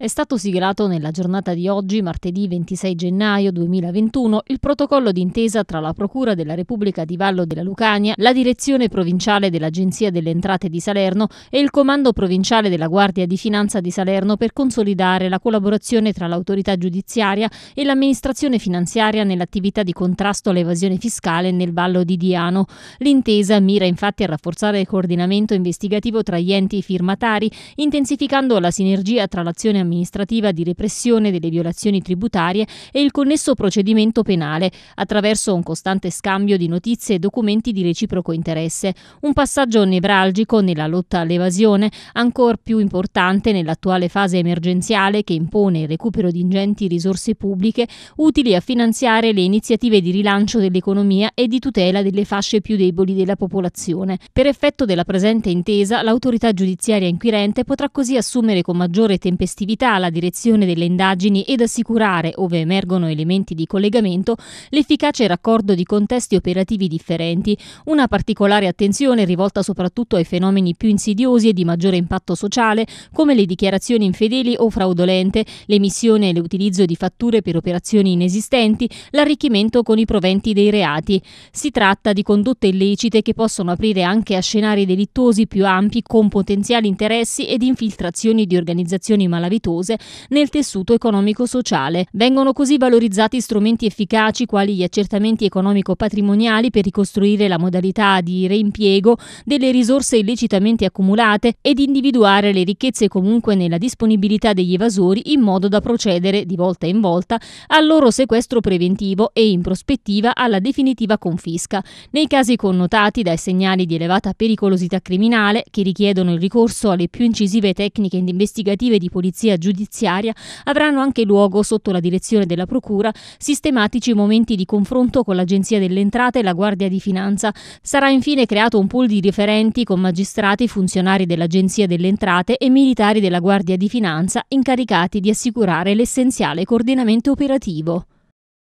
È stato siglato nella giornata di oggi, martedì 26 gennaio 2021, il protocollo d'intesa tra la Procura della Repubblica di Vallo della Lucania, la Direzione Provinciale dell'Agenzia delle Entrate di Salerno e il Comando Provinciale della Guardia di Finanza di Salerno per consolidare la collaborazione tra l'autorità giudiziaria e l'amministrazione finanziaria nell'attività di contrasto all'evasione fiscale nel Vallo di Diano. L'intesa mira infatti a rafforzare il coordinamento investigativo tra gli enti firmatari, intensificando la sinergia tra l'azione amministrativa amministrativa di repressione delle violazioni tributarie e il connesso procedimento penale, attraverso un costante scambio di notizie e documenti di reciproco interesse, un passaggio nevralgico nella lotta all'evasione, ancor più importante nell'attuale fase emergenziale che impone il recupero di ingenti risorse pubbliche utili a finanziare le iniziative di rilancio dell'economia e di tutela delle fasce più deboli della popolazione. Per effetto della presente intesa, l'autorità giudiziaria inquirente potrà così assumere con maggiore tempestività priorità alla direzione delle indagini ed assicurare, ove emergono elementi di collegamento, l'efficace raccordo di contesti operativi differenti, una particolare attenzione rivolta soprattutto ai fenomeni più insidiosi e di maggiore impatto sociale, come le dichiarazioni infedeli o fraudolente, l'emissione e l'utilizzo di fatture per operazioni inesistenti, l'arricchimento con i proventi dei reati. Si tratta di condotte illecite che possono aprire anche a scenari delittuosi più ampi con potenziali interessi ed infiltrazioni di organizzazioni malavitose virtuose nel tessuto economico-sociale. Vengono così valorizzati strumenti efficaci quali gli accertamenti economico-patrimoniali per ricostruire la modalità di reimpiego delle risorse illecitamente accumulate ed individuare le ricchezze comunque nella disponibilità degli evasori in modo da procedere di volta in volta al loro sequestro preventivo e in prospettiva alla definitiva confisca. Nei casi connotati dai segnali di elevata pericolosità criminale che richiedono il ricorso alle più incisive tecniche investigative di polizia giudiziaria avranno anche luogo sotto la direzione della Procura sistematici momenti di confronto con l'Agenzia delle Entrate e la Guardia di Finanza. Sarà infine creato un pool di referenti con magistrati, funzionari dell'Agenzia delle Entrate e militari della Guardia di Finanza incaricati di assicurare l'essenziale coordinamento operativo.